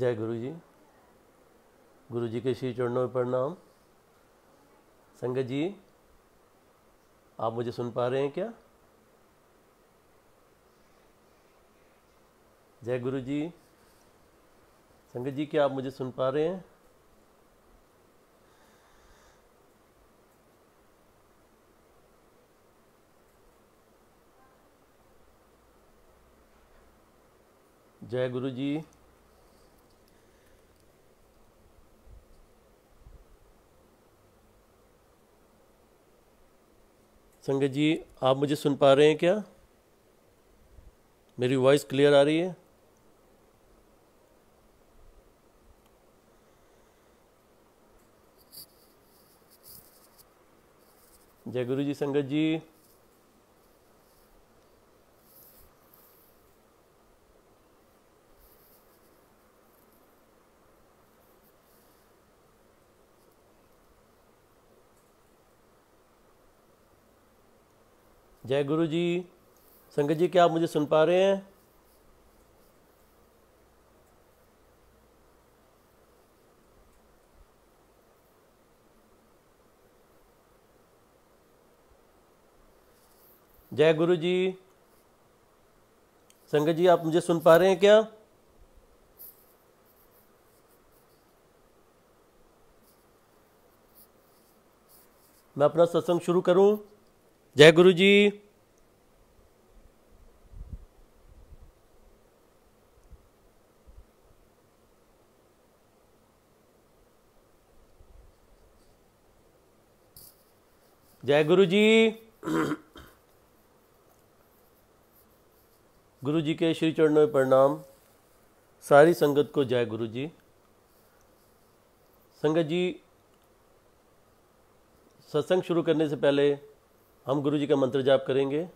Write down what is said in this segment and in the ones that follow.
जय गुरु जी गुरु जी के श्री चरणों में प्रणाम संगत जी आप मुझे सुन पा रहे हैं क्या जय गुरु जी संगत जी क्या आप मुझे सुन पा रहे हैं जय गुरु जी संगत जी आप मुझे सुन पा रहे हैं क्या मेरी वॉइस क्लियर आ रही है जय गुरु जी संगत जी जय गुरु जी संगत जी क्या आप मुझे सुन पा रहे हैं जय गुरु जी संगत जी आप मुझे सुन पा रहे हैं क्या मैं अपना सत्संग शुरू करूं जय गुरु जी जय गुरु जी गुरु जी के श्री चरणों में प्रणाम सारी संगत को जय गुरु जी संगत जी सत्संग शुरू करने से पहले हम गुरु जी का मंत्र जाप करेंगे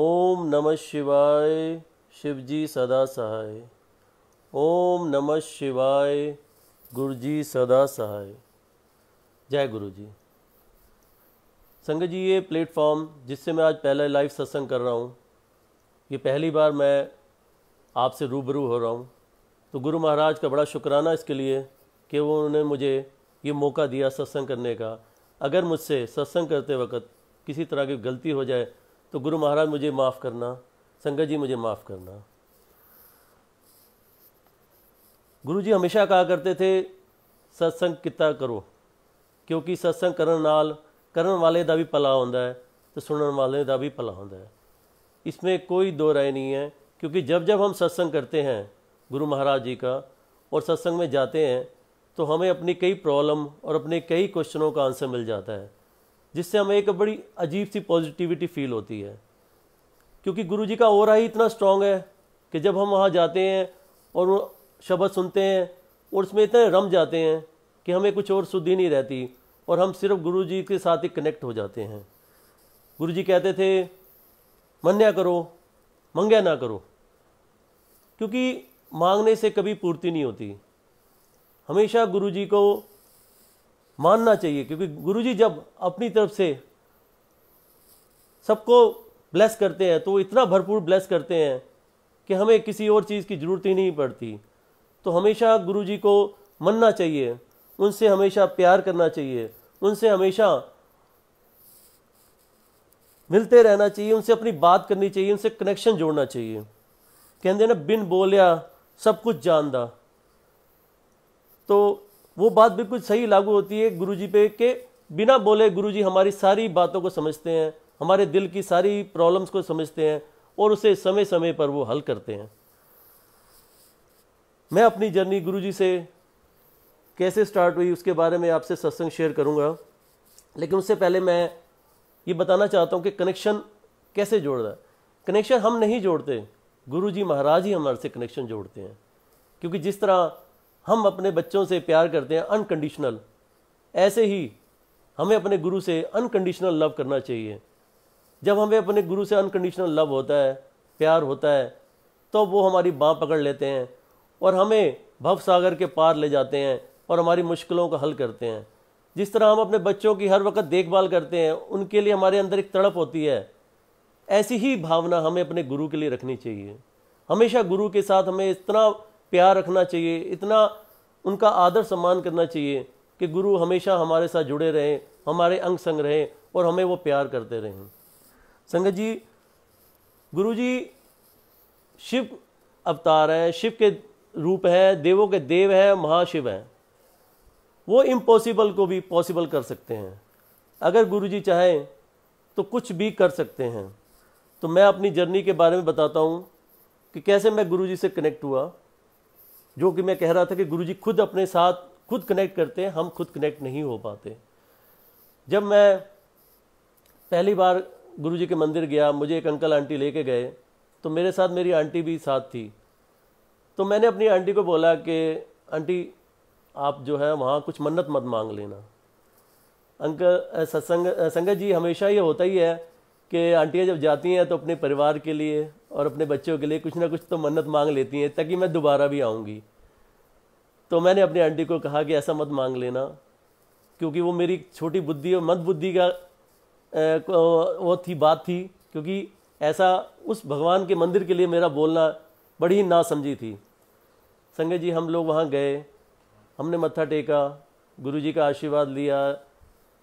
ओम नमः शिवाय शिव जी सदा सहाय ओम नमः शिवाय गुरु जी सदा सहाय जय गुरु जी संगत जी ये प्लेटफॉर्म जिससे मैं आज पहला लाइव सत्संग कर रहा हूँ ये पहली बार मैं आपसे रूबरू हो रहा हूँ तो गुरु महाराज का बड़ा शुक्राना इसके लिए कि वो उन्होंने मुझे ये मौका दिया सत्संग करने का अगर मुझसे सत्संग करते वक्त किसी तरह की गलती हो जाए तो गुरु महाराज मुझे माफ़ करना संगत जी मुझे माफ़ करना गुरु जी हमेशा कहा करते थे सत्संग किता करो क्योंकि सत्संग करन नाल करन वाले ਦਾ भी भला होंदा है तो सुनने वाले ਦਾ भी भला होंदा है इसमें कोई दो राय नहीं है क्योंकि जब जब हम सत्संग करते हैं गुरु महाराज जी का और सत्संग में जाते हैं तो हमें अपनी कई प्रॉब्लम और अपने कई क्वेश्चनों का आंसर मिल जाता है जिससे हमें एक बड़ी अजीब सी पॉजिटिविटी फील होती है क्योंकि गुरु जी का ओरा ही इतना स्ट्रांग है कि जब हम वहाँ जाते हैं और वो शब्द सुनते हैं और उसमें इतने रम जाते हैं कि हमें कुछ और शुद्धि नहीं रहती और हम सिर्फ गुरु जी के साथ ही कनेक्ट हो जाते हैं गुरु जी कहते थे मन्या करो मंगया ना करो क्योंकि मांगने से कभी पूर्ति नहीं होती हमेशा गुरुजी को मानना चाहिए क्योंकि गुरुजी जब अपनी तरफ से सबको ब्लेस करते हैं तो वो इतना भरपूर ब्लेस करते हैं कि हमें किसी और चीज़ की ज़रूरत ही नहीं पड़ती तो हमेशा गुरुजी को मनना चाहिए उनसे हमेशा प्यार करना चाहिए उनसे हमेशा मिलते रहना चाहिए उनसे अपनी बात करनी चाहिए उनसे कनेक्शन जोड़ना चाहिए कहते ना बिन बोलिया सब कुछ जानदा तो वो बात बिल्कुल सही लागू होती है गुरुजी पे के बिना बोले गुरुजी हमारी सारी बातों को समझते हैं हमारे दिल की सारी प्रॉब्लम्स को समझते हैं और उसे समय समय पर वो हल करते हैं मैं अपनी जर्नी गुरुजी से कैसे स्टार्ट हुई उसके बारे में आपसे सत्संग शेयर करूँगा लेकिन उससे पहले मैं ये बताना चाहता हूँ कि कनेक्शन कैसे जोड़ रहा है कनेक्शन हम नहीं जोड़ते गुरुजी महाराज ही हमारे से कनेक्शन जोड़ते हैं क्योंकि जिस तरह हम अपने बच्चों से प्यार करते हैं अनकंडीशनल ऐसे ही हमें अपने गुरु से अनकंडीशनल लव करना चाहिए जब हमें अपने गुरु से अनकंडीशनल लव होता है प्यार होता है तो वो हमारी बाँ पकड़ लेते हैं और हमें भव सागर के पार ले जाते हैं और हमारी मुश्किलों का हल करते हैं जिस तरह हम अपने बच्चों की हर वक्त देखभाल करते हैं उनके लिए हमारे अंदर एक तड़प होती है ऐसी ही भावना हमें अपने गुरु के लिए रखनी चाहिए हमेशा गुरु के साथ हमें इतना प्यार रखना चाहिए इतना उनका आदर सम्मान करना चाहिए कि गुरु हमेशा हमारे साथ जुड़े रहें हमारे अंग संग रहें और हमें वो प्यार करते रहें संगत जी गुरु जी शिव अवतार हैं शिव के रूप है देवों के देव हैं महाशिव हैं वो इम्पॉसिबल को भी पॉसिबल कर सकते हैं अगर गुरु जी चाहें तो कुछ भी कर सकते हैं तो मैं अपनी जर्नी के बारे में बताता हूँ कि कैसे मैं गुरु जी से कनेक्ट हुआ जो कि मैं कह रहा था कि गुरुजी खुद अपने साथ खुद कनेक्ट करते हैं हम खुद कनेक्ट नहीं हो पाते जब मैं पहली बार गुरुजी के मंदिर गया मुझे एक अंकल आंटी लेके गए तो मेरे साथ मेरी आंटी भी साथ थी तो मैंने अपनी आंटी को बोला कि आंटी आप जो है वहाँ कुछ मन्नत मत मांग लेना अंकल सत्संग संगत जी हमेशा ये होता ही है कि आंटियाँ जब जाती हैं तो अपने परिवार के लिए और अपने बच्चों के लिए कुछ ना कुछ तो मन्नत मांग लेती हैं ताकि मैं दोबारा भी आऊँगी तो मैंने अपनी आंटी को कहा कि ऐसा मत मांग लेना क्योंकि वो मेरी छोटी बुद्धि और मत बुद्धि का वो थी बात थी क्योंकि ऐसा उस भगवान के मंदिर के लिए मेरा बोलना बड़ी ही ना समझी थी संगत जी हम लोग वहाँ गए हमने मत्था टेका गुरु जी का आशीर्वाद लिया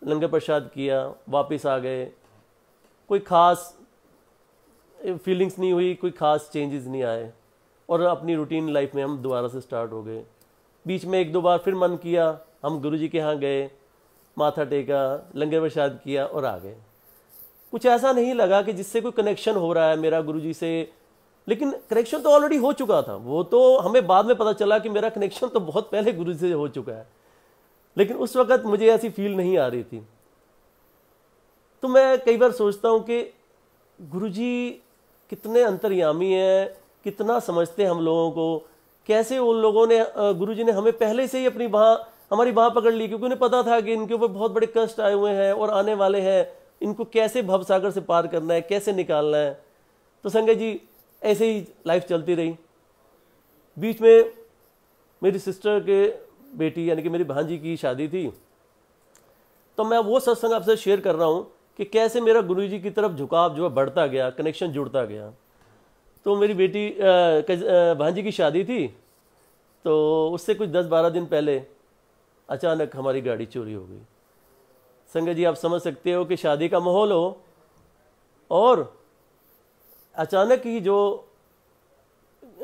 लंगर प्रसाद किया वापस आ गए कोई ख़ास फीलिंग्स नहीं हुई कोई ख़ास चेंजेस नहीं आए और अपनी रूटीन लाइफ में हम दोबारा से स्टार्ट हो गए बीच में एक दो बार फिर मन किया हम गुरु जी के यहाँ गए माथा टेका लंगर प्रसाद किया और आ गए कुछ ऐसा नहीं लगा कि जिससे कोई कनेक्शन हो रहा है मेरा गुरु जी से लेकिन कनेक्शन तो ऑलरेडी हो चुका था वो तो हमें बाद में पता चला कि मेरा कनेक्शन तो बहुत पहले गुरु जी से हो चुका है लेकिन उस वक्त मुझे ऐसी फील नहीं आ रही थी तो मैं कई बार सोचता हूँ कि गुरुजी कितने अंतर्यामी हैं कितना समझते हैं हम लोगों को कैसे उन लोगों ने गुरुजी ने हमें पहले से ही अपनी बाह हमारी बाह पकड़ ली क्योंकि उन्हें पता था कि इनके ऊपर बहुत बड़े कष्ट आए हुए हैं और आने वाले हैं इनको कैसे भवसागर से पार करना है कैसे निकालना है तो संगय जी ऐसे ही लाइफ चलती रही बीच में मेरी सिस्टर के बेटी यानी कि मेरी भांजी की शादी थी तो मैं वो सत्संग आपसे शेयर कर रहा हूँ कि कैसे मेरा गुरु जी की तरफ झुकाव जो है बढ़ता गया कनेक्शन जुड़ता गया तो मेरी बेटी भांजी की शादी थी तो उससे कुछ दस बारह दिन पहले अचानक हमारी गाड़ी चोरी हो गई संगत जी आप समझ सकते हो कि शादी का माहौल हो और अचानक ही जो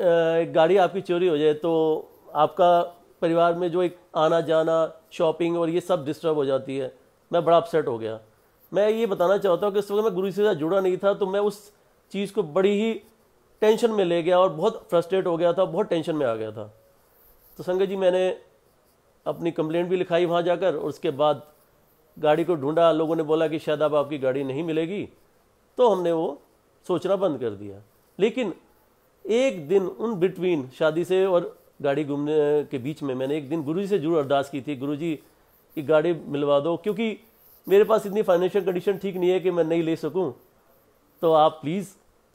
एक गाड़ी आपकी चोरी हो जाए तो आपका परिवार में जो एक आना जाना शॉपिंग और ये सब डिस्टर्ब हो जाती है मैं बड़ा अपसेट हो गया मैं ये बताना चाहता हूँ कि इस वक्त मैं गुरु जी से जुड़ा नहीं था तो मैं उस चीज़ को बड़ी ही टेंशन में ले गया और बहुत फ्रस्ट्रेट हो गया था बहुत टेंशन में आ गया था तो संगत जी मैंने अपनी कंप्लेंट भी लिखाई वहाँ जाकर और उसके बाद गाड़ी को ढूंढा लोगों ने बोला कि शायद अब आपकी गाड़ी नहीं मिलेगी तो हमने वो सोचना बंद कर दिया लेकिन एक दिन उन बिटवीन शादी से और गाड़ी घूमने के बीच में मैंने एक दिन गुरुजी से जरूर अरदास की थी गुरुजी की गाड़ी मिलवा दो क्योंकि मेरे पास इतनी फाइनेंशियल कंडीशन ठीक नहीं है कि मैं नहीं ले सकूँ तो आप प्लीज़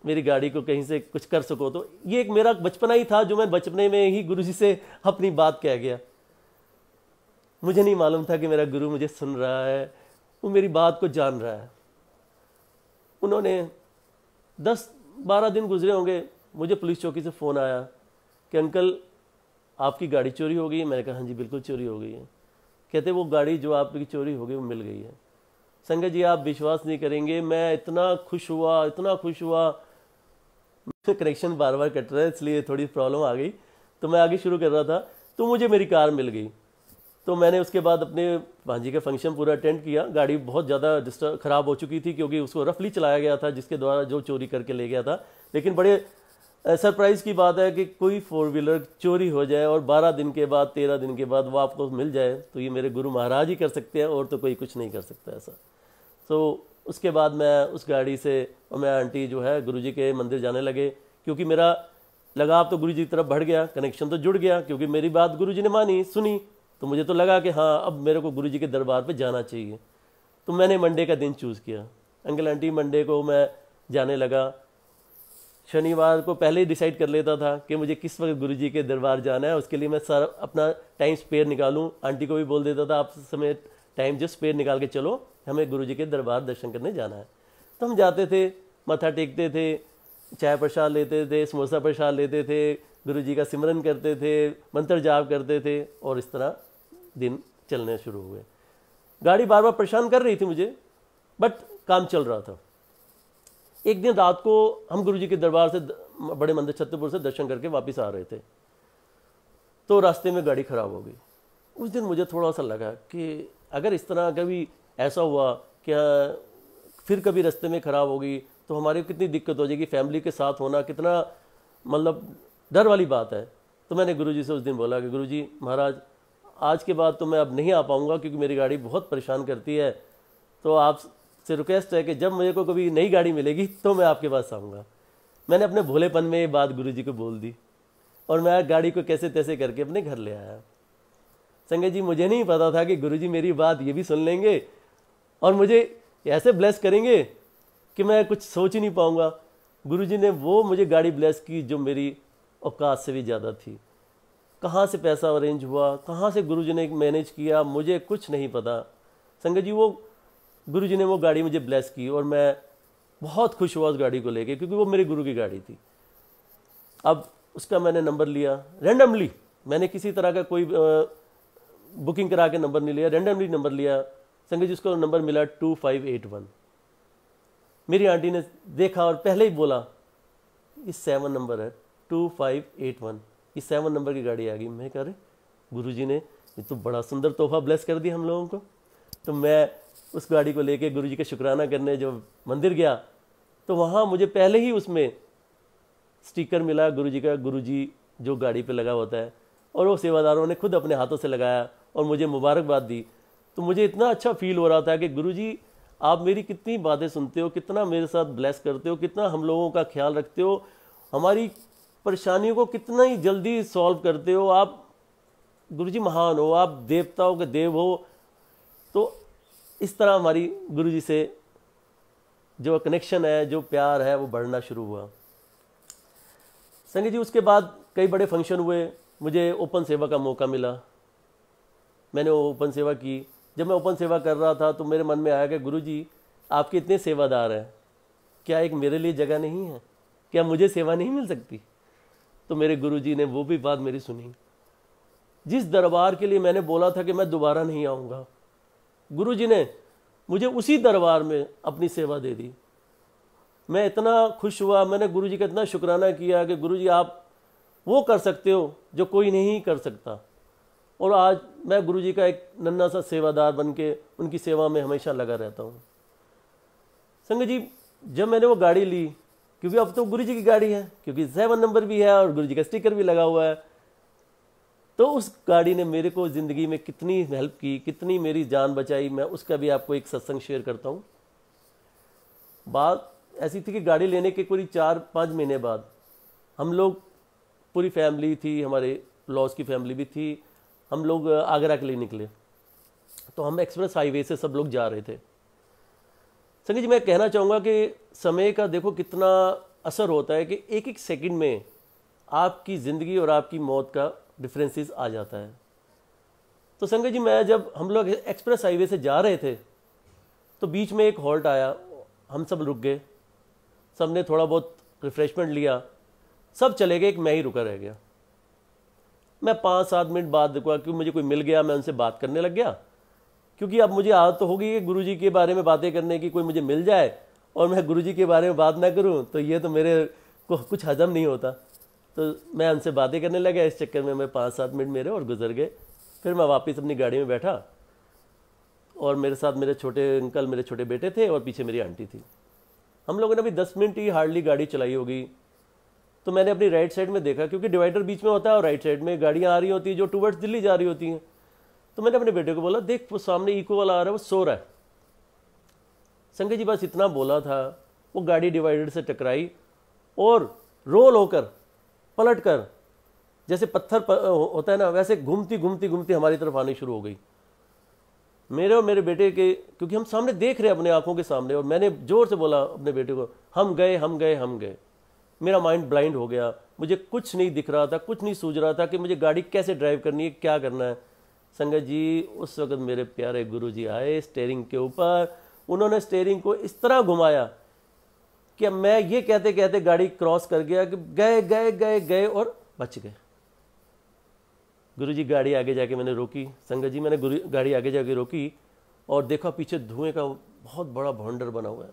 मेरी गाड़ी को कहीं से कुछ कर सको तो ये एक मेरा बचपना ही था जो मैं बचपने में ही गुरु जी से अपनी बात कह गया मुझे नहीं मालूम था कि मेरा गुरु मुझे सुन रहा है वो मेरी बात को जान रहा है उन्होंने दस बारह दिन गुजरे होंगे मुझे पुलिस चौकी से फ़ोन आया कि अंकल आपकी गाड़ी चोरी हो गई है मैंने कहा हाँ जी बिल्कुल चोरी हो गई है कहते वो गाड़ी जो आपकी चोरी हो गई वो मिल गई है संगत जी आप विश्वास नहीं करेंगे मैं इतना खुश हुआ इतना खुश हुआ कनेक्शन बार बार कट रहा है इसलिए थोड़ी प्रॉब्लम आ गई तो मैं आगे शुरू कर रहा था तो मुझे मेरी कार मिल गई तो मैंने उसके बाद अपने भांजी का फंक्शन पूरा अटेंड किया गाड़ी बहुत ज़्यादा डिस्टर्ब खराब हो चुकी थी क्योंकि उसको रफली चलाया गया था जिसके द्वारा जो चोरी करके ले गया था लेकिन बड़े सरप्राइज़ की बात है कि कोई फोर व्हीलर चोरी हो जाए और बारह दिन के बाद तेरह दिन के बाद वो आपको मिल जाए तो ये मेरे गुरु महाराज ही कर सकते हैं और तो कोई कुछ नहीं कर सकता ऐसा तो उसके बाद मैं उस गाड़ी से और मैं आंटी जो है गुरु जी के मंदिर जाने लगे क्योंकि मेरा लगाव तो गुरु जी की तरफ बढ़ गया कनेक्शन तो जुड़ गया क्योंकि मेरी बात गुरु जी ने मानी सुनी तो मुझे तो लगा कि हाँ अब मेरे को गुरु जी के दरबार पर जाना चाहिए तो मैंने मंडे का दिन चूज़ किया अंकल आंटी मंडे को मैं जाने लगा शनिवार को पहले ही डिसाइड कर लेता था कि मुझे किस वक्त गुरु जी के दरबार जाना है उसके लिए मैं सारा अपना टाइम स्पेयर निकालूँ आंटी को भी बोल देता था आप समय टाइम जो स्पेयर निकाल के चलो हमें गुरु जी के दरबार दर्शन करने जाना है तो हम जाते थे मत्था टेकते थे चाय प्रसाद लेते थे समोसा प्रसाद लेते थे गुरु जी का सिमरन करते थे मंत्र जाप करते थे और इस तरह दिन चलने शुरू हुए गाड़ी बार बार परेशान कर रही थी मुझे बट काम चल रहा था एक दिन रात को हम गुरु जी के दरबार से बड़े मंदिर छतरपुर से दर्शन करके वापस आ रहे थे तो रास्ते में गाड़ी ख़राब हो गई उस दिन मुझे थोड़ा सा लगा कि अगर इस तरह कभी ऐसा हुआ क्या फिर कभी रास्ते में ख़राब होगी तो हमारी कितनी दिक्कत हो जाएगी फैमिली के साथ होना कितना मतलब डर वाली बात है तो मैंने गुरुजी से उस दिन बोला कि गुरुजी महाराज आज के बाद तो मैं अब नहीं आ पाऊँगा क्योंकि मेरी गाड़ी बहुत परेशान करती है तो आप से रिक्वेस्ट है कि जब मुझे को कभी नई गाड़ी मिलेगी तो मैं आपके पास आऊँगा मैंने अपने भोलेपन में ये बात गुरु जी को बोल दी और मैं गाड़ी को कैसे तैसे करके अपने घर ले आया संगत जी मुझे नहीं पता था कि गुरु जी मेरी बात ये भी सुन लेंगे और मुझे ऐसे ब्लेस करेंगे कि मैं कुछ सोच ही नहीं पाऊँगा गुरु जी ने वो मुझे गाड़ी ब्लेस की जो मेरी औकात से भी ज़्यादा थी कहाँ से पैसा अरेंज हुआ कहाँ से गुरु जी ने मैनेज किया मुझे कुछ नहीं पता संगत जी वो गुरु जी ने वो गाड़ी मुझे ब्लेस की और मैं बहुत खुश हुआ उस गाड़ी को लेके क्योंकि वो मेरे गुरु की गाड़ी थी अब उसका मैंने नंबर लिया रेंडमली मैंने किसी तरह का कोई बुकिंग करा के नंबर नहीं लिया रेंडमली नंबर लिया संगत जी उसको नंबर मिला टू फाइव एट वन मेरी आंटी ने देखा और पहले ही बोला ये सेवन नंबर है टू फाइव एट वन ये सेवन नंबर की गाड़ी आ गई मैं कह रही गुरु जी ने ये तो बड़ा सुंदर तोहफा ब्लेस कर दिया हम लोगों को तो मैं उस गाड़ी को लेके गुरुजी के शुक्राना करने जब मंदिर गया तो वहाँ मुझे पहले ही उसमें स्टिकर मिला गुरुजी का गुरुजी जो गाड़ी पे लगा होता है और वो सेवादारों ने खुद अपने हाथों से लगाया और मुझे मुबारकबाद दी तो मुझे इतना अच्छा फील हो रहा था कि गुरु आप मेरी कितनी बातें सुनते हो कितना मेरे साथ ब्लेस करते हो कितना हम लोगों का ख्याल रखते हो हमारी परेशानियों को कितना ही जल्दी सॉल्व करते हो आप गुरुजी महान हो आप देवताओं के देव हो तो इस तरह हमारी गुरु जी से जो कनेक्शन है जो प्यार है वो बढ़ना शुरू हुआ संगत जी उसके बाद कई बड़े फंक्शन हुए मुझे ओपन सेवा का मौका मिला मैंने ओपन सेवा की जब मैं ओपन सेवा कर रहा था तो मेरे मन में आया कि गुरु जी आपके इतने सेवादार हैं क्या एक मेरे लिए जगह नहीं है क्या मुझे सेवा नहीं मिल सकती तो मेरे गुरु जी ने वो भी बात मेरी सुनी जिस दरबार के लिए मैंने बोला था कि मैं दोबारा नहीं आऊँगा गुरु जी ने मुझे उसी दरबार में अपनी सेवा दे दी मैं इतना खुश हुआ मैंने गुरु जी का इतना शुक्राना किया कि गुरु जी आप वो कर सकते हो जो कोई नहीं कर सकता और आज मैं गुरु जी का एक नन्ना सा सेवादार बन के उनकी सेवा में हमेशा लगा रहता हूँ संग जी जब मैंने वो गाड़ी ली क्योंकि अब तो गुरु जी की गाड़ी है क्योंकि सेवन नंबर भी है और गुरु जी का स्टिकर भी लगा हुआ है तो उस गाड़ी ने मेरे को ज़िंदगी में कितनी हेल्प की कितनी मेरी जान बचाई मैं उसका भी आपको एक सत्संग शेयर करता हूँ बात ऐसी थी कि गाड़ी लेने के कोई चार पाँच महीने बाद हम लोग पूरी फैमिली थी हमारे लॉस की फैमिली भी थी हम लोग आगरा के लिए निकले तो हम एक्सप्रेस हाईवे से सब लोग जा रहे थे संगीत जी मैं कहना चाहूँगा कि समय का देखो कितना असर होता है कि एक एक सेकंड में आपकी ज़िंदगी और आपकी मौत का डिफरेंसेस आ जाता है तो संगत जी मैं जब हम लोग एक्सप्रेस हाईवे से जा रहे थे तो बीच में एक हॉल्ट आया हम सब रुक गए सब ने थोड़ा बहुत रिफ्रेशमेंट लिया सब चले गए एक मैं ही रुका रह गया मैं पाँच सात मिनट बाद रुका क्योंकि मुझे कोई मिल गया मैं उनसे बात करने लग गया क्योंकि अब मुझे आदत तो होगी कि गुरु जी के बारे में बातें करने की कोई मुझे मिल जाए और मैं गुरु जी के बारे में बात ना करूँ तो ये तो मेरे को कुछ हजम नहीं होता तो मैं उनसे बातें करने लगा इस चक्कर में मैं पाँच सात मिनट मेरे और गुजर गए फिर मैं वापस अपनी गाड़ी में बैठा और मेरे साथ मेरे छोटे अंकल मेरे छोटे बेटे थे और पीछे मेरी आंटी थी हम लोगों ने अभी दस मिनट ही हार्डली गाड़ी चलाई होगी तो मैंने अपनी राइट साइड में देखा क्योंकि डिवाइडर बीच में होता है और राइट साइड में गाड़ियाँ आ रही होती हैं जो टूवर्ड्स दिल्ली जा रही होती हैं तो मैंने अपने बेटे को बोला देख वो सामने इको वाला आ रहा है वो सो रहा है संगत जी बस इतना बोला था वो गाड़ी डिवाइडर से टकराई और रोल होकर पलट कर जैसे पत्थर पर, होता है ना वैसे घूमती घूमती घूमती हमारी तरफ आनी शुरू हो गई मेरे और मेरे बेटे के क्योंकि हम सामने देख रहे अपने आंखों के सामने और मैंने जोर से बोला अपने बेटे को हम गए हम गए हम गए मेरा माइंड ब्लाइंड हो गया मुझे कुछ नहीं दिख रहा था कुछ नहीं सूझ रहा था कि मुझे गाड़ी कैसे ड्राइव करनी है क्या करना है संगत जी उस वक्त मेरे प्यारे गुरु जी आए स्टेयरिंग के ऊपर उन्होंने स्टेयरिंग को इस तरह घुमाया कि मैं ये कहते कहते गाड़ी क्रॉस कर गया कि गए गए गए गए और बच गए गुरु जी गाड़ी आगे जाके मैंने रोकी संगत जी मैंने गुरु गाड़ी आगे जाके रोकी और देखा पीछे धुएं का बहुत बड़ा भंडर बना हुआ है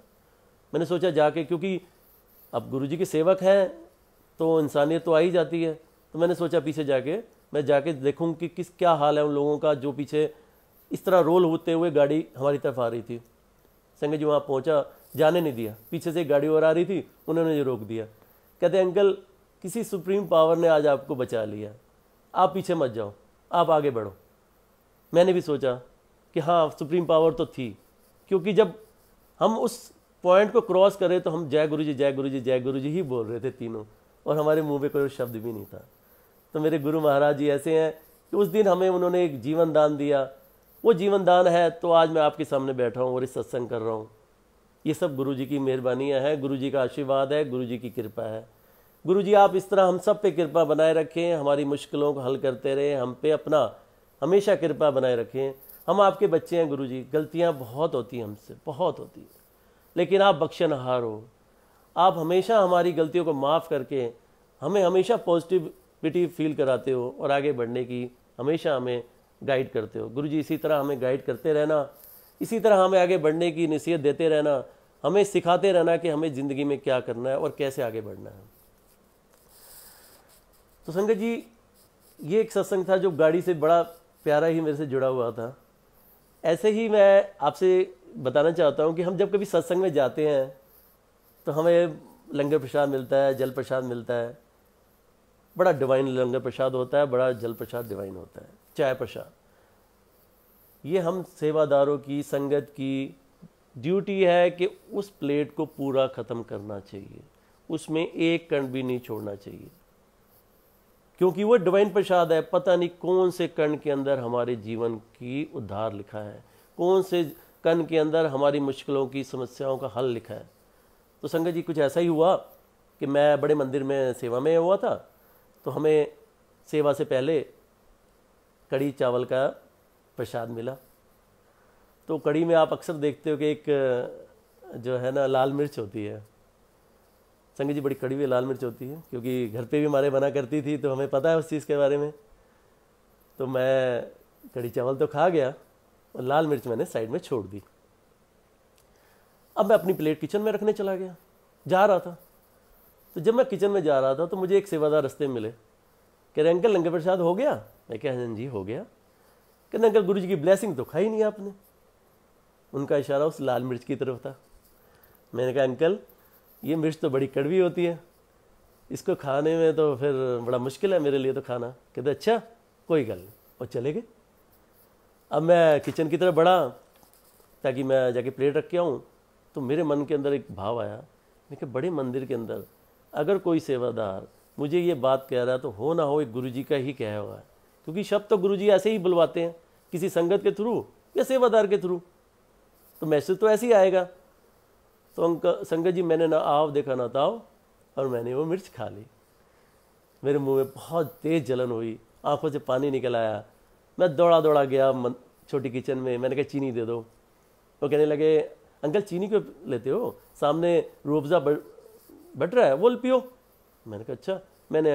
मैंने सोचा जाके क्योंकि अब गुरु जी के सेवक हैं तो इंसानियत तो आ ही जाती है तो मैंने सोचा पीछे जाके मैं जाके देखूँ कि किस क्या हाल है उन लोगों का जो पीछे इस तरह रोल होते हुए गाड़ी हमारी तरफ आ रही थी संगत जी वहाँ पहुँचा जाने नहीं दिया पीछे से गाड़ी और आ रही थी उन्होंने जो रोक दिया कहते अंकल किसी सुप्रीम पावर ने आज आपको बचा लिया आप पीछे मत जाओ आप आगे बढ़ो मैंने भी सोचा कि हाँ सुप्रीम पावर तो थी क्योंकि जब हम उस पॉइंट को क्रॉस करें तो हम जय गुरु जी जय गुरु जी जय गुरु जी ही बोल रहे थे तीनों और हमारे मुंह पे कोई शब्द भी नहीं था तो मेरे गुरु महाराज जी ऐसे हैं कि उस दिन हमें उन्होंने एक जीवन दान दिया वो जीवन दान है तो आज मैं आपके सामने बैठा हूँ और इस सत्संग कर रहा हूँ ये सब गुरु जी की मेहरबानियाँ हैं गुरु जी का आशीर्वाद है गुरु जी की कृपा है गुरु जी आप इस तरह हम सब पे कृपा बनाए रखें हमारी मुश्किलों को हल करते रहें हम पे अपना हमेशा कृपा बनाए रखें हम आपके बच्चे हैं गुरु जी गलतियाँ बहुत होती हैं हमसे बहुत होती हैं लेकिन आप बख्शनहार हो आप हमेशा हमारी गलतियों को माफ़ करके हमें हमेशा पॉजिटिविटी फील कराते हो और आगे बढ़ने की हमेशा हमें गाइड करते हो गुरु जी इसी तरह हमें गाइड करते रहना इसी तरह हमें आगे बढ़ने की नसीहत देते रहना हमें सिखाते रहना कि हमें ज़िंदगी में क्या करना है और कैसे आगे बढ़ना है तो संगत जी ये एक सत्संग था जो गाड़ी से बड़ा प्यारा ही मेरे से जुड़ा हुआ था ऐसे ही मैं आपसे बताना चाहता हूँ कि हम जब कभी सत्संग में जाते हैं तो हमें लंगर प्रसाद मिलता है जल प्रसाद मिलता है बड़ा डिवाइन लंगर प्रसाद होता है बड़ा जल प्रसाद डिवाइन होता है चाय प्रसाद ये हम सेवादारों की संगत की ड्यूटी है कि उस प्लेट को पूरा ख़त्म करना चाहिए उसमें एक कण भी नहीं छोड़ना चाहिए क्योंकि वो डिवाइन प्रसाद है पता नहीं कौन से कण के अंदर हमारे जीवन की उद्धार लिखा है कौन से कण के अंदर हमारी मुश्किलों की समस्याओं का हल लिखा है तो संगत जी कुछ ऐसा ही हुआ कि मैं बड़े मंदिर में सेवा में हुआ था तो हमें सेवा से पहले कड़ी चावल का प्रसाद मिला तो कड़ी में आप अक्सर देखते हो कि एक जो है ना लाल मिर्च होती है संगत जी बड़ी कड़ी हुई लाल मिर्च होती है क्योंकि घर पे भी हमारे बना करती थी तो हमें पता है उस चीज़ के बारे में तो मैं कड़ी चावल तो खा गया और लाल मिर्च मैंने साइड में छोड़ दी अब मैं अपनी प्लेट किचन में रखने चला गया जा रहा था तो जब मैं किचन में जा रहा था तो मुझे एक सेवादार रस्ते मिले कह रहे अंकल लंगर प्रसाद हो गया मैं क्या हाँ जी हो गया कहते अंकल गुरु जी की ब्लैसिंग तो खाई नहीं आपने उनका इशारा उस लाल मिर्च की तरफ था मैंने कहा अंकल ये मिर्च तो बड़ी कड़वी होती है इसको खाने में तो फिर बड़ा मुश्किल है मेरे लिए तो खाना कहते अच्छा कोई गल नहीं और चले गए अब मैं किचन की तरफ बढ़ा ताकि मैं जाके प्लेट रख के आऊँ तो मेरे मन के अंदर एक भाव आया मैं कहा बड़े मंदिर के अंदर अगर कोई सेवादार मुझे ये बात कह रहा है तो हो ना हो एक गुरु जी का ही कहे हुआ है क्योंकि शब्द तो गुरु जी ऐसे ही बुलवाते हैं किसी संगत के थ्रू या सेवादार के थ्रू तो मैसेज तो ऐसे ही आएगा तो अंकल संगत जी मैंने ना आव देखा ना ताव और मैंने वो मिर्च खा ली मेरे मुंह में बहुत तेज़ जलन हुई आंखों से पानी निकल आया मैं दौड़ा दौड़ा गया छोटी किचन में मैंने कहा चीनी दे दो वो कहने लगे अंकल चीनी क्यों लेते हो सामने रूबजा बट रहा है वो पियो मैंने कहा अच्छा मैंने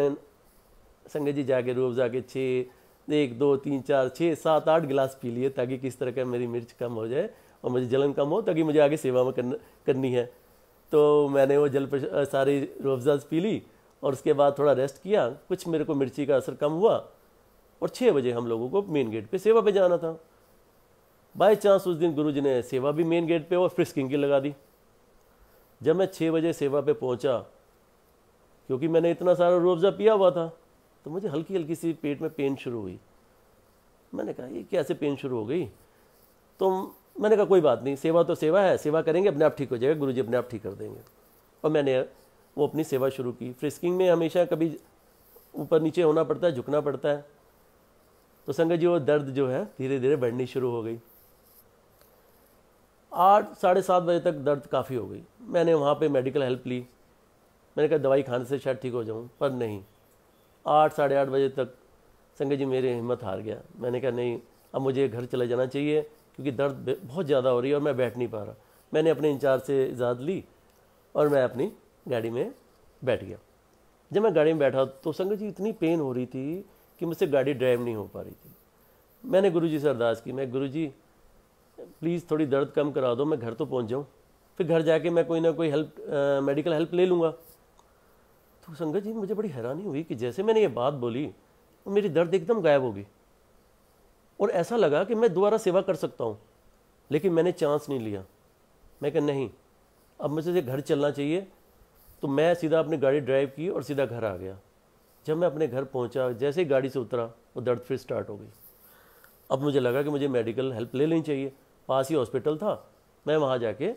संगत जी जाके रूबजा के छः एक दो तीन चार छः सात आठ गिलास पी लिए ताकि किस तरह का मेरी मिर्च कम हो जाए और मुझे जलन कम हो ताकि मुझे आगे सेवा में करनी है तो मैंने वो जल सारी अफजाज पी ली और उसके बाद थोड़ा रेस्ट किया कुछ मेरे को मिर्ची का असर कम हुआ और छः बजे हम लोगों को मेन गेट पे सेवा पे जाना था बाई चांस उस दिन गुरुजी ने सेवा भी मेन गेट पे और फ्रिस्किंग की लगा दी जब मैं छः बजे सेवा पे पहुंचा क्योंकि मैंने इतना सारा रूअफ़ा पिया हुआ था तो मुझे हल्की हल्की सी पेट में पेन शुरू हुई मैंने कहा ये कैसे पेन शुरू हो गई तो मैंने कहा कोई बात नहीं सेवा तो सेवा है सेवा करेंगे अपने आप ठीक हो जाएगा गुरु जी अपने आप ठीक कर देंगे और मैंने वो अपनी सेवा शुरू की फ्रिस्किंग में हमेशा कभी ऊपर नीचे होना पड़ता है झुकना पड़ता है तो संगत जी वो दर्द जो है धीरे धीरे बढ़नी शुरू हो गई आठ साढ़े सात बजे तक दर्द काफ़ी हो गई मैंने वहाँ पे मेडिकल हेल्प ली मैंने कहा दवाई खाने से शायद ठीक हो जाऊँ पर नहीं आठ साढ़े आठ बजे तक संगत जी मेरे हिम्मत हार गया मैंने कहा नहीं अब मुझे घर चला जाना चाहिए क्योंकि दर्द बहुत ज़्यादा हो रही है और मैं बैठ नहीं पा रहा मैंने अपने इंचार्ज से इजाद ली और मैं अपनी गाड़ी में बैठ गया जब मैं गाड़ी में बैठा तो संगत जी इतनी पेन हो रही थी कि मुझसे गाड़ी ड्राइव नहीं हो पा रही थी मैंने जी से अरदास की मैं जी प्लीज़ थोड़ी दर्द कम करा दो मैं घर तो पहुँच जाऊँ फिर घर जाके मैं कोई ना कोई हेल्प मेडिकल हेल्प ले लूँगा तो संगत जी मुझे बड़ी हैरानी हुई कि जैसे मैंने ये बात बोली तो मेरी दर्द एकदम गायब होगी और ऐसा लगा कि मैं दोबारा सेवा कर सकता हूँ लेकिन मैंने चांस नहीं लिया मैं कह नहीं अब मुझे घर चलना चाहिए तो मैं सीधा अपनी गाड़ी ड्राइव की और सीधा घर आ गया जब मैं अपने घर पहुंचा जैसे ही गाड़ी से उतरा वो दर्द फिर स्टार्ट हो गई अब मुझे लगा कि मुझे मेडिकल हेल्प ले लेनी चाहिए पास ही हॉस्पिटल था मैं वहाँ जाके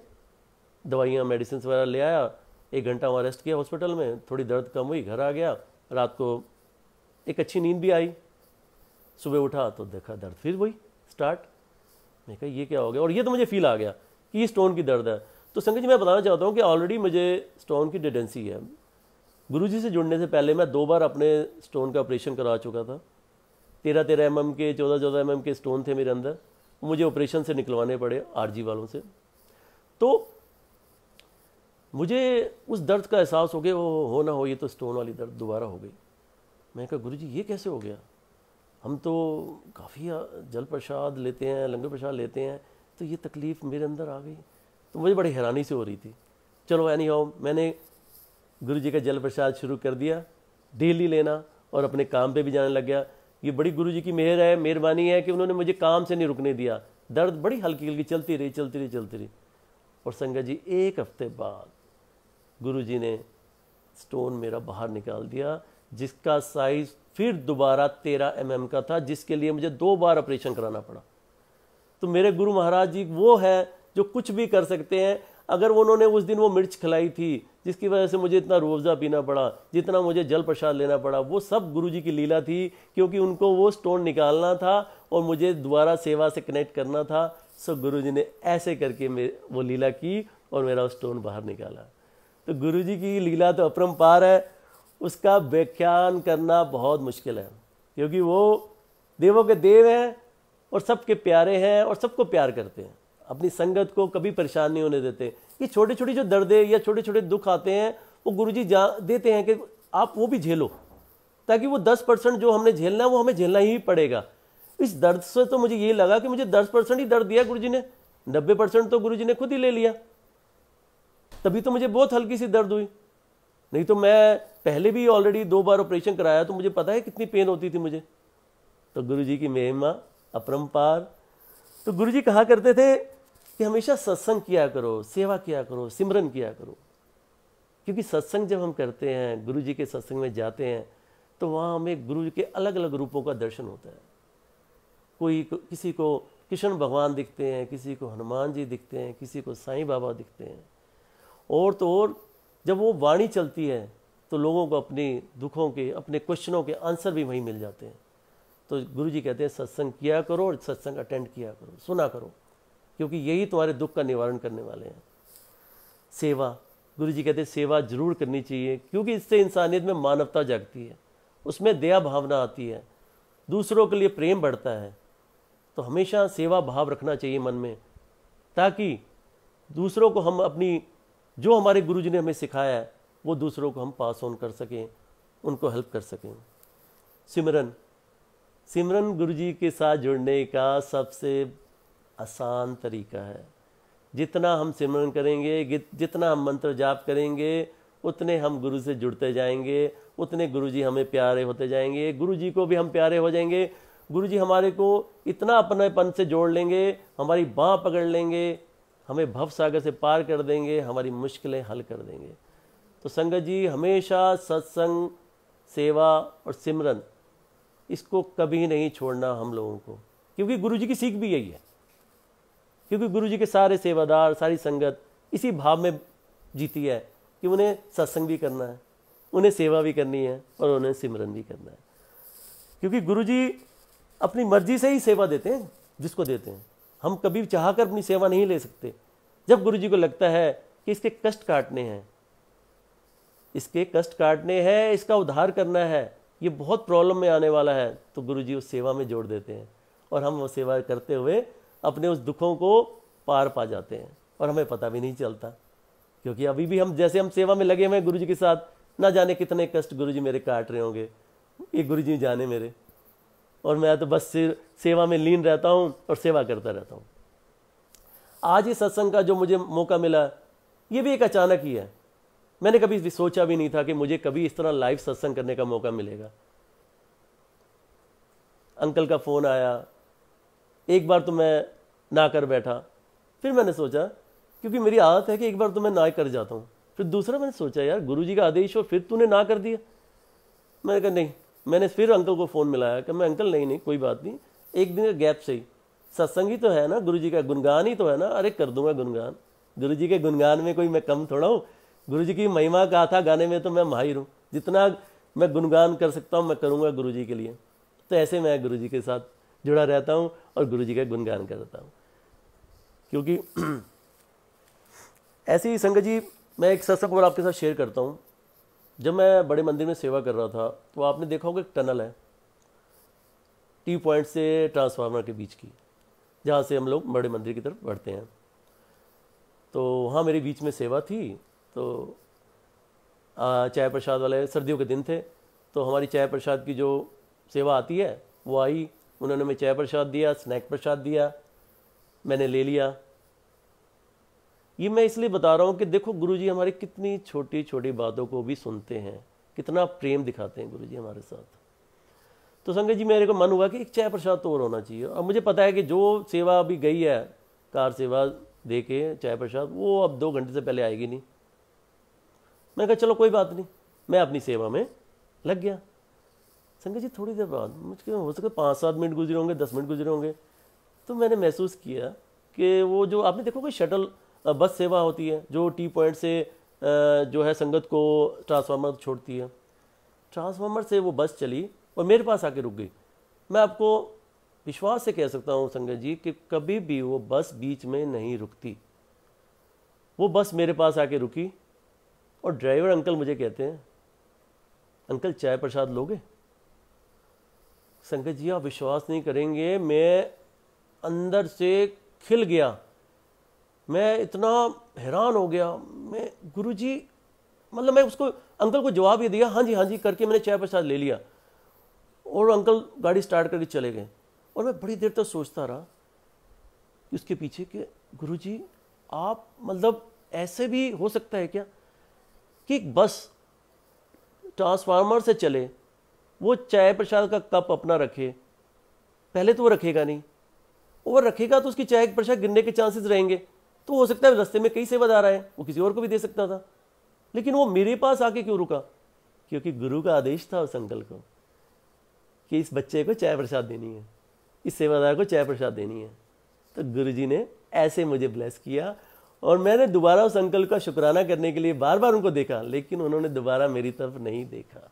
दवाइयाँ मेडिसिन वगैरह ले आया एक घंटा वहाँ रेस्ट किया हॉस्पिटल में थोड़ी दर्द कम हुई घर आ गया रात को एक अच्छी नींद भी आई सुबह उठा तो देखा दर्द फिर वही स्टार्ट मैं कहा ये क्या हो गया और ये तो मुझे फील आ गया कि ये स्टोन की दर्द है तो संगत जी मैं बताना चाहता हूँ कि ऑलरेडी मुझे स्टोन की डेडेंसी है गुरु जी से जुड़ने से पहले मैं दो बार अपने स्टोन का ऑपरेशन करा चुका था तेरह तेरह एम के चौदह चौदह एम के स्टोन थे मेरे अंदर मुझे ऑपरेशन से निकलवाने पड़े आर वालों से तो मुझे उस दर्द का एहसास हो गया वो हो ना हो ये तो स्टोन वाली दर्द दोबारा हो गई मैंने कहा गुरु जी ये कैसे हो गया हम तो काफ़ी जल प्रसाद लेते हैं लंगर प्रसाद लेते हैं तो ये तकलीफ़ मेरे अंदर आ गई तो मुझे बड़ी हैरानी से हो रही थी चलो यानी आओ मैंने गुरु जी का जल प्रसाद शुरू कर दिया डेली लेना और अपने काम पे भी जाने लग गया ये बड़ी गुरु जी की मेहर है मेहरबानी है कि उन्होंने मुझे काम से नहीं रुकने दिया दर्द बड़ी हल्की हल्की चलती रही चलती रही चलती रही और संगत जी एक हफ्ते बाद गुरुजी ने स्टोन मेरा बाहर निकाल दिया जिसका साइज फिर दोबारा तेरह एम mm का था जिसके लिए मुझे दो बार ऑपरेशन कराना पड़ा तो मेरे गुरु महाराज जी वो है जो कुछ भी कर सकते हैं अगर उन्होंने उस दिन वो मिर्च खिलाई थी जिसकी वजह से मुझे इतना रोजा पीना पड़ा जितना मुझे जल प्रसाद लेना पड़ा वो सब गुरु जी की लीला थी क्योंकि उनको वो स्टोन निकालना था और मुझे दोबारा सेवा से कनेक्ट करना था सो जी ने ऐसे करके वो लीला की और मेरा स्टोन बाहर निकाला तो गुरु जी की लीला तो अपरम्पार है उसका व्याख्यान करना बहुत मुश्किल है क्योंकि वो देवों के देव हैं और सबके प्यारे हैं और सबको प्यार करते हैं अपनी संगत को कभी परेशान नहीं होने देते ये छोटे छोटे जो दर्दे या छोटे छोटे दुख आते हैं वो गुरु जी जा देते हैं कि आप वो भी झेलो ताकि वो दस परसेंट जो हमने झेलना है वो हमें झेलना ही पड़ेगा इस दर्द से तो मुझे ये लगा कि मुझे दस परसेंट ही दर्द दिया गुरु जी ने नब्बे परसेंट तो गुरु जी ने खुद ही ले लिया तभी तो मुझे बहुत हल्की सी दर्द हुई नहीं तो मैं पहले भी ऑलरेडी दो बार ऑपरेशन कराया तो मुझे पता है कितनी पेन होती थी मुझे तो गुरु जी की महिमा अपरम्पार तो गुरु जी कहा करते थे कि हमेशा सत्संग किया करो सेवा किया करो सिमरन किया करो क्योंकि सत्संग जब हम करते हैं गुरु जी के सत्संग में जाते हैं तो वहाँ हमें गुरु जी के अलग अलग रूपों का दर्शन होता है कोई किसी को कृष्ण भगवान दिखते हैं किसी को हनुमान जी दिखते हैं किसी को साईं बाबा दिखते हैं और तो और जब वो वाणी चलती है तो लोगों को अपने दुखों के अपने क्वेश्चनों के आंसर भी वहीं मिल जाते हैं तो गुरु जी कहते हैं सत्संग किया करो और सत्संग अटेंड किया करो सुना करो क्योंकि यही तुम्हारे दुख का निवारण करने वाले हैं सेवा गुरु जी कहते हैं सेवा जरूर करनी चाहिए क्योंकि इससे इंसानियत में मानवता जागती है उसमें दया भावना आती है दूसरों के लिए प्रेम बढ़ता है तो हमेशा सेवा भाव रखना चाहिए मन में ताकि दूसरों को हम अपनी जो हमारे गुरु जी ने हमें सिखाया है वो दूसरों को हम पास ऑन कर सकें उनको हेल्प कर सकें सिमरन सिमरन गुरु जी के साथ जुड़ने का सबसे आसान तरीका है जितना हम सिमरन करेंगे जितना हम मंत्र जाप करेंगे उतने हम गुरु से जुड़ते जाएंगे उतने गुरु जी हमें प्यारे होते जाएंगे गुरु जी को भी हम प्यारे हो जाएंगे गुरु जी हमारे को इतना अपनेपन से जोड़ लेंगे हमारी बाँ पकड़ लेंगे हमें भव सागर से पार कर देंगे हमारी मुश्किलें हल कर देंगे तो संगत जी हमेशा सत्संग सेवा और सिमरन इसको कभी नहीं छोड़ना हम लोगों को क्योंकि गुरु जी की सीख भी यही है क्योंकि गुरु जी के सारे सेवादार सारी संगत इसी भाव में जीती है कि उन्हें सत्संग भी करना है उन्हें सेवा भी करनी है और उन्हें सिमरन भी करना है क्योंकि गुरु जी अपनी मर्जी से ही सेवा देते हैं जिसको देते हैं हम कभी चाह कर अपनी सेवा नहीं ले सकते जब गुरु जी को लगता है कि इसके कष्ट काटने हैं इसके कष्ट काटने हैं इसका उद्धार करना है ये बहुत प्रॉब्लम में आने वाला है तो गुरु जी उस सेवा में जोड़ देते हैं और हम वो सेवा करते हुए अपने उस दुखों को पार पा जाते हैं और हमें पता भी नहीं चलता क्योंकि अभी भी हम जैसे हम सेवा में लगे हुए हैं गुरु जी के साथ ना जाने कितने कष्ट गुरु जी मेरे काट रहे होंगे ये गुरु जी जाने मेरे और मैं तो बस सेवा में लीन रहता हूँ और सेवा करता रहता हूँ आज ही सत्संग का जो मुझे मौका मिला ये भी एक अचानक ही है मैंने कभी भी सोचा भी नहीं था कि मुझे कभी इस तरह लाइव सत्संग करने का मौका मिलेगा अंकल का फ़ोन आया एक बार तो मैं ना कर बैठा फिर मैंने सोचा क्योंकि मेरी आदत है कि एक बार तो मैं ना कर जाता हूँ फिर दूसरा मैंने सोचा यार गुरुजी का आदेश और फिर तूने ना कर दिया मैंने कहा नहीं मैंने फिर अंकल को फ़ोन मिलाया कि मैं अंकल नहीं नहीं कोई बात नहीं एक दिन का गैप सही सत्संग ही तो है ना गुरु जी का गुणगान ही तो है ना अरे कर दूंगा गुणगान गुरु जी के गुणगान में कोई मैं कम थोड़ा हूँ गुरु जी की महिमा का था गाने में तो मैं माहिर हूँ जितना मैं गुणगान कर सकता हूँ मैं करूँगा गुरु जी के लिए तो ऐसे मैं गुरु जी के साथ जुड़ा रहता हूँ और गुरु जी का गुणगान करता हूँ क्योंकि ऐसी संगत जी मैं एक सत्संग और आपके साथ शेयर करता हूँ जब मैं बड़े मंदिर में सेवा कर रहा था तो आपने देखा होगा एक टनल है टी पॉइंट से ट्रांसफार्मर के बीच की जहाँ से हम लोग बड़े मंदिर की तरफ बढ़ते हैं तो वहाँ मेरे बीच में सेवा थी तो चाय प्रसाद वाले सर्दियों के दिन थे तो हमारी चाय प्रसाद की जो सेवा आती है वो आई उन्होंने हमें चाय प्रसाद दिया स्नैक प्रसाद दिया मैंने ले लिया ये मैं इसलिए बता रहा हूँ कि देखो गुरुजी हमारे कितनी छोटी छोटी बातों को भी सुनते हैं कितना प्रेम दिखाते हैं गुरुजी हमारे साथ तो संगत जी मेरे को मन हुआ कि एक चाय प्रसाद तो और होना चाहिए अब मुझे पता है कि जो सेवा अभी गई है कार सेवा दे के चाय प्रसाद वो अब दो घंटे से पहले आएगी नहीं मैंने कहा चलो कोई बात नहीं मैं अपनी सेवा में लग गया संगत जी थोड़ी देर बाद मुझे हो सके पाँच सात मिनट गुजरे होंगे दस मिनट गुजरे होंगे तो मैंने महसूस किया कि वो जो आपने देखो कोई शटल बस सेवा होती है जो टी पॉइंट से जो है संगत को ट्रांसफार्मर छोड़ती है ट्रांसफार्मर से वो बस चली और मेरे पास आके रुक गई मैं आपको विश्वास से कह सकता हूँ संगत जी कि कभी भी वो बस बीच में नहीं रुकती वो बस मेरे पास आके रुकी और ड्राइवर अंकल मुझे कहते हैं अंकल चाय प्रसाद लोगे संगत जी आप विश्वास नहीं करेंगे मैं अंदर से खिल गया मैं इतना हैरान हो गया मैं गुरु जी मतलब मैं उसको अंकल को जवाब ये दिया हाँ जी हाँ जी करके मैंने चाय प्रसाद ले लिया और अंकल गाड़ी स्टार्ट करके चले गए और मैं बड़ी देर तक तो सोचता रहा कि उसके पीछे कि गुरु जी आप मतलब ऐसे भी हो सकता है क्या कि एक बस ट्रांसफार्मर से चले वो चाय प्रसाद का कप अपना रखे पहले तो वो रखेगा नहीं और रखेगा तो उसकी चाय प्रसाद गिरने के चांसेस रहेंगे तो हो सकता है रस्ते में कई सेवादार आए वो किसी और को भी दे सकता था लेकिन वो मेरे पास आके क्यों रुका क्योंकि गुरु का आदेश था उस अंकल को कि इस बच्चे को चाय प्रसाद देनी है इस सेवादार को चाय प्रसाद देनी है तो गुरु जी ने ऐसे मुझे ब्लेस किया और मैंने दोबारा उस अंकल का शुक्राना करने के लिए बार बार उनको देखा लेकिन उन्होंने दोबारा मेरी तरफ नहीं देखा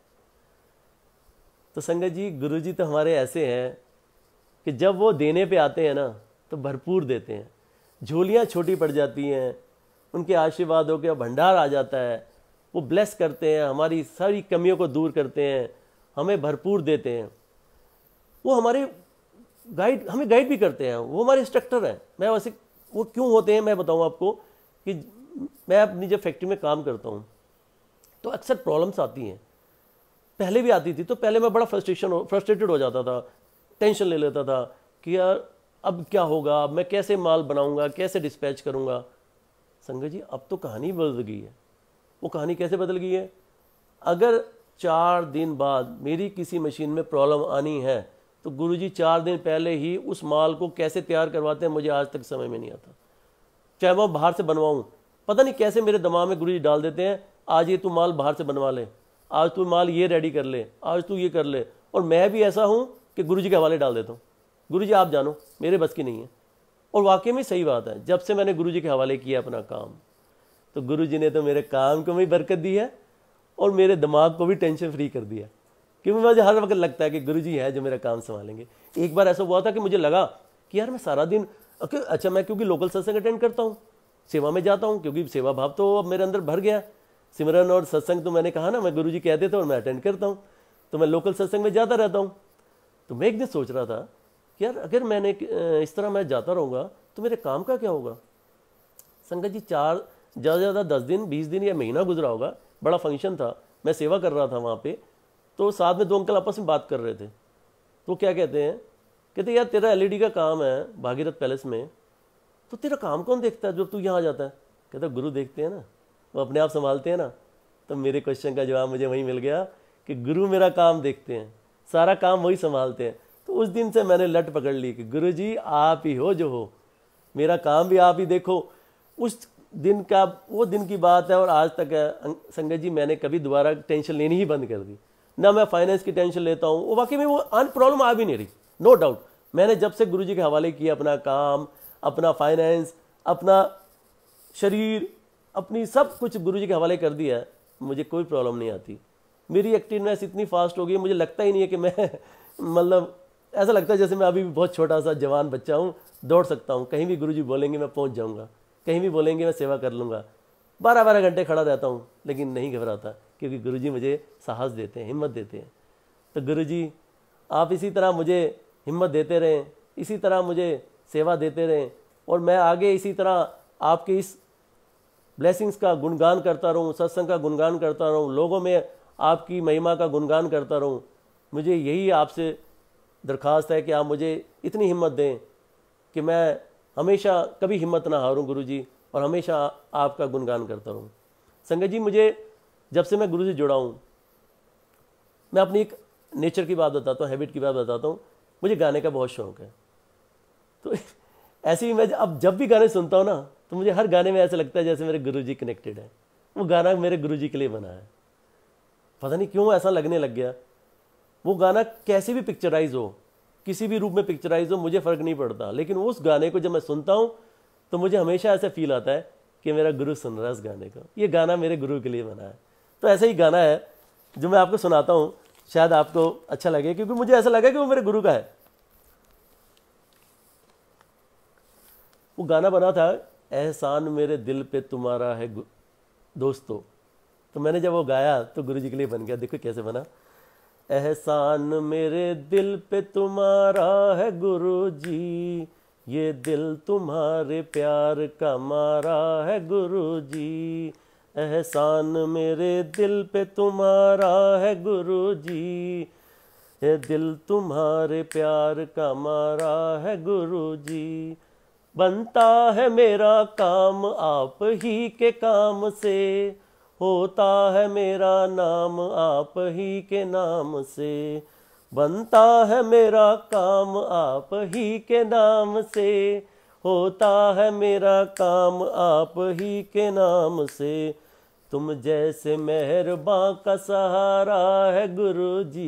तो संगत जी गुरु जी तो हमारे ऐसे हैं कि जब वो देने पे आते हैं ना तो भरपूर देते हैं झोलियाँ छोटी पड़ जाती हैं उनके आशीर्वादों का भंडार आ जाता है वो ब्लेस करते हैं हमारी सारी कमियों को दूर करते हैं हमें भरपूर देते हैं वो हमारे गाइड हमें गाइड भी करते हैं वो हमारे इंस्ट्रक्टर हैं मैं वैसे वो क्यों होते हैं मैं बताऊँ आपको कि मैं अपनी जब फैक्ट्री में काम करता हूँ तो अक्सर प्रॉब्लम्स आती हैं पहले भी आती थी तो पहले मैं बड़ा फ्रस्ट्रेशन हो फ्रस्ट्रेटेड हो जाता था टेंशन ले लेता था कि यार अब क्या होगा अब मैं कैसे माल बनाऊंगा कैसे डिस्पैच करूंगा संगत जी अब तो कहानी बदल गई है वो कहानी कैसे बदल गई है अगर चार दिन बाद मेरी किसी मशीन में प्रॉब्लम आनी है तो गुरु जी चार दिन पहले ही उस माल को कैसे तैयार करवाते हैं मुझे आज तक समय में नहीं आता चाहे मैं बाहर से बनवाऊँ पता नहीं कैसे मेरे दिमाग में गुरु जी डाल देते हैं आज ये तू माल बाहर से बनवा ले आज तू माल ये रेडी कर ले आज तू ये कर ले और मैं भी ऐसा हूँ कि गुरु जी के हवाले डाल देता हूँ गुरु जी आप जानो मेरे बस की नहीं है और वाकई में सही बात है जब से मैंने गुरु जी के हवाले किया अपना काम तो गुरु जी ने तो मेरे काम को भी बरकत दी है और मेरे दिमाग को भी टेंशन फ्री कर दिया क्योंकि मुझे हर वक्त लगता है कि गुरु जी है जो मेरा काम संभालेंगे एक बार ऐसा हुआ था कि मुझे लगा कि यार मैं सारा दिन अच्छा मैं क्योंकि लोकल सत्संग अटेंड करता हूँ सेवा में जाता हूँ क्योंकि सेवा भाव तो अब मेरे अंदर भर गया सिमरन और सत्संग तो मैंने कहा ना मैं गुरु जी कहते थे और मैं अटेंड करता हूँ तो मैं लोकल सत्संग में जाता रहता हूँ तो मैं एक दिन सोच रहा था यार अगर मैंने इस तरह मैं जाता रहूँगा तो मेरे काम का क्या होगा संगत जी चार ज़्यादा से ज़्यादा दस दिन बीस दिन या महीना गुजरा होगा बड़ा फंक्शन था मैं सेवा कर रहा था वहाँ पे तो साथ में दो अंकल आपस में बात कर रहे थे तो क्या कहते हैं कहते यार तेरा एल e का काम है भागीरथ पैलेस में तो तेरा काम कौन देखता है जब तू यहाँ आ जाता है कहता गुरु देखते हैं ना वो अपने आप संभालते हैं ना तो मेरे क्वेश्चन का जवाब मुझे वहीं मिल गया कि गुरु मेरा काम देखते हैं सारा काम वही संभालते हैं तो उस दिन से मैंने लट पकड़ ली कि गुरु जी आप ही हो जो हो मेरा काम भी आप ही देखो उस दिन का वो दिन की बात है और आज तक है अं, संगत जी मैंने कभी दोबारा टेंशन लेनी ही बंद कर दी ना मैं फाइनेंस की टेंशन लेता हूँ वो वाकई में वो अन प्रॉब्लम आ भी नहीं रही नो डाउट मैंने जब से गुरु जी के हवाले किया अपना काम अपना फाइनेंस अपना शरीर अपनी सब कुछ गुरु जी के हवाले कर दिया है मुझे कोई प्रॉब्लम नहीं आती मेरी एक्टिवनेस इतनी फास्ट हो गई मुझे लगता ही नहीं है कि मैं मतलब ऐसा लगता है जैसे मैं अभी भी बहुत छोटा सा जवान बच्चा हूँ दौड़ सकता हूँ कहीं भी जी बोलेंगे मैं पहुँच जाऊँगा कहीं भी बोलेंगे मैं सेवा कर लूँगा बारह बारह घंटे खड़ा रहता हूँ लेकिन नहीं घबराता क्योंकि जी मुझे साहस देते हैं हिम्मत देते हैं तो जी आप इसी तरह मुझे हिम्मत देते रहें इसी तरह मुझे सेवा देते रहें और मैं आगे इसी तरह आपके इस ब्लेसिंग्स का गुणगान करता रहूं सत्संग का गुणगान करता रहूं लोगों में आपकी महिमा का गुणगान करता रहूं मुझे यही आपसे दरख्वास्त है कि आप मुझे इतनी हिम्मत दें कि मैं हमेशा कभी हिम्मत ना हारूं गुरुजी और हमेशा आपका गुणगान करता रहूं संगत जी मुझे जब से मैं गुरु जी जुड़ा हूं मैं अपनी एक नेचर की बात बताता हूँ हैबिट की बात बताता हूँ मुझे गाने का बहुत शौक है तो ऐसे ही मैं अब जब भी गाने सुनता हूँ ना तो मुझे हर गाने में ऐसा लगता है जैसे मेरे जी कनेक्टेड है वो गाना मेरे जी के लिए बना है पता नहीं क्यों ऐसा लगने लग गया वो गाना कैसे भी पिक्चराइज हो किसी भी रूप में पिक्चराइज हो मुझे फ़र्क नहीं पड़ता लेकिन उस गाने को जब मैं सुनता हूँ तो मुझे हमेशा ऐसा फील आता है कि मेरा गुरु सुन रहा है उस गाने को ये गाना मेरे गुरु के लिए बना है तो ऐसा ही गाना है जो मैं आपको सुनाता हूँ शायद आपको अच्छा लगे क्योंकि मुझे ऐसा लगा कि वो मेरे गुरु का है वो गाना बना था एहसान मेरे दिल पे तुम्हारा है दोस्तों तो मैंने जब वो गाया तो गुरु जी के लिए बन गया देखो कैसे बना एहसान मेरे दिल पे तुम्हारा है गुरु जी ये दिल तुम्हारे प्यार का मारा है गुरु जी एहसान मेरे दिल पे तुम्हारा है गुरु जी ये दिल तुम्हारे प्यार का मारा है गुरु जी बनता है मेरा काम आप ही के काम से होता है मेरा नाम आप ही के नाम से बनता है मेरा काम आप ही के नाम से होता है मेरा काम आप ही के नाम से तुम जैसे मेहरबा का सहारा है गुरु जी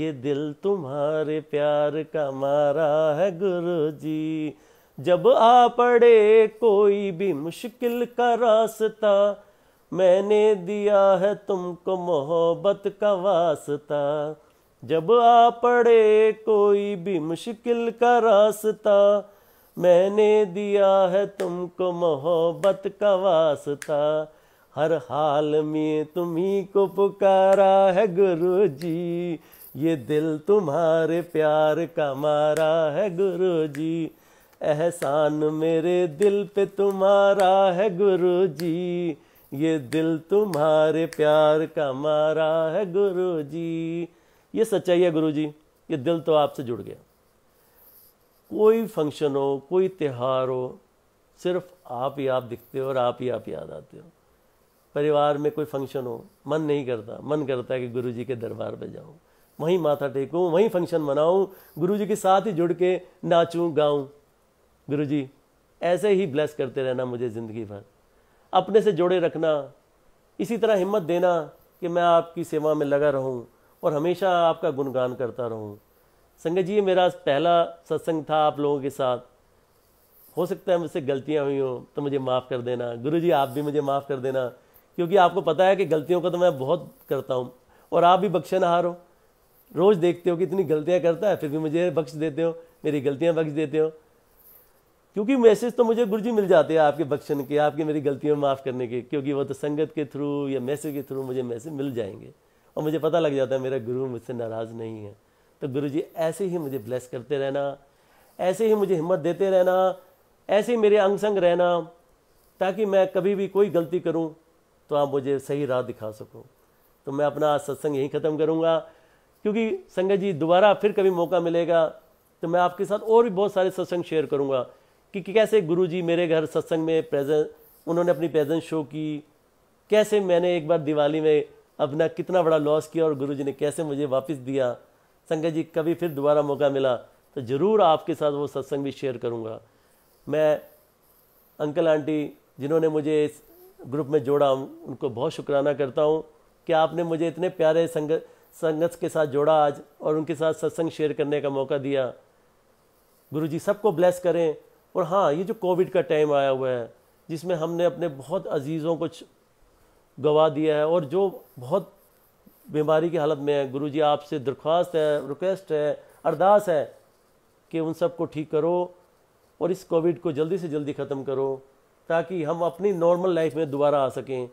ये दिल तुम्हारे प्यार का मारा है गुरु जी जब आ पड़े कोई भी मुश्किल का रास्ता मैंने दिया है तुमको मोहब्बत का वास्ता जब आ पड़े कोई भी मुश्किल का रास्ता मैंने दिया है तुमको मोहब्बत का वास्ता हर हाल में तुम्ही को पुकारा है गुरु जी ये दिल तुम्हारे प्यार का मारा है गुरु जी एहसान मेरे दिल पे तुम्हारा है गुरु जी ये दिल तुम्हारे प्यार का मारा है गुरु जी ये सच्चाई है गुरु जी ये दिल तो आपसे जुड़ गया कोई फंक्शन हो कोई त्यौहार हो सिर्फ आप ही आप दिखते हो और आप ही आप याद आते हो परिवार में कोई फंक्शन हो मन नहीं करता मन करता है कि गुरु जी के दरबार पर जाऊँ वहीं माथा टेकूँ वहीं फंक्शन मनाऊँ गुरु जी के साथ ही जुड़ के नाचूँ गाऊँ गुरु जी ऐसे ही ब्लेस करते रहना मुझे ज़िंदगी भर अपने से जोड़े रखना इसी तरह हिम्मत देना कि मैं आपकी सेवा में लगा रहूं और हमेशा आपका गुणगान करता रहूं संगत जी मेरा पहला सत्संग था आप लोगों के साथ हो सकता है मुझसे गलतियां हुई हों तो मुझे माफ़ कर देना गुरु जी आप भी मुझे माफ़ कर देना क्योंकि आपको पता है कि गलतियों का तो मैं बहुत करता हूँ और आप भी बख्शनहार हो रोज़ देखते हो कि इतनी गलतियाँ करता है फिर भी मुझे बख्श देते हो मेरी गलतियाँ बख्श देते हो क्योंकि मैसेज तो मुझे गुरुजी मिल जाते हैं आपके बख्शन के आपकी मेरी गलतियों माफ़ करने के क्योंकि वो तो संगत के थ्रू या मैसेज के थ्रू मुझे मैसेज मिल जाएंगे और मुझे पता लग जाता है मेरा गुरु मुझसे नाराज़ नहीं है तो गुरु जी ऐसे ही मुझे ब्लेस करते रहना ऐसे ही मुझे हिम्मत देते रहना ऐसे ही मेरे अंग संग रहना ताकि मैं कभी भी कोई गलती करूँ तो आप मुझे सही राह दिखा सको तो मैं अपना सत्संग यहीं ख़त्म करूँगा क्योंकि संगत जी दोबारा फिर कभी मौका मिलेगा तो मैं आपके साथ और भी बहुत सारे सत्संग शेयर करूँगा कि, कैसे गुरु जी मेरे घर सत्संग में प्रेजेंस उन्होंने अपनी प्रेजेंस शो की कैसे मैंने एक बार दिवाली में अपना कितना बड़ा लॉस किया और गुरु जी ने कैसे मुझे वापस दिया संगत जी कभी फिर दोबारा मौका मिला तो ज़रूर आपके साथ वो सत्संग भी शेयर करूँगा मैं अंकल आंटी जिन्होंने मुझे इस ग्रुप में जोड़ा उनको बहुत शुक्राना करता हूँ कि आपने मुझे इतने प्यारे संगत संगत के साथ जोड़ा आज और उनके साथ सत्संग शेयर करने का मौका दिया गुरु जी सबको ब्लेस करें और हाँ ये जो कोविड का टाइम आया हुआ है जिसमें हमने अपने बहुत अजीज़ों को गवा दिया है और जो बहुत बीमारी की हालत में है गुरु जी आपसे दरख्वास्त है रिक्वेस्ट है अरदास है कि उन सबको ठीक करो और इस कोविड को जल्दी से जल्दी ख़त्म करो ताकि हम अपनी नॉर्मल लाइफ में दोबारा आ सकें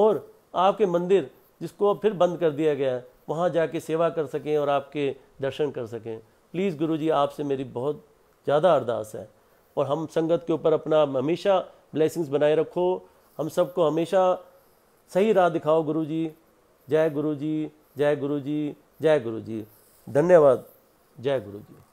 और आपके मंदिर जिसको फिर बंद कर दिया गया है वहाँ जाके सेवा कर सकें और आपके दर्शन कर सकें प्लीज़ गुरु जी आपसे मेरी बहुत ज़्यादा अरदास है और हम संगत के ऊपर अपना हमेशा ब्लेसिंग्स बनाए रखो हम सबको हमेशा सही राह दिखाओ गुरु जी जय गुरु जी जय गुरु जी जय गुरु जी धन्यवाद जय गुरु जी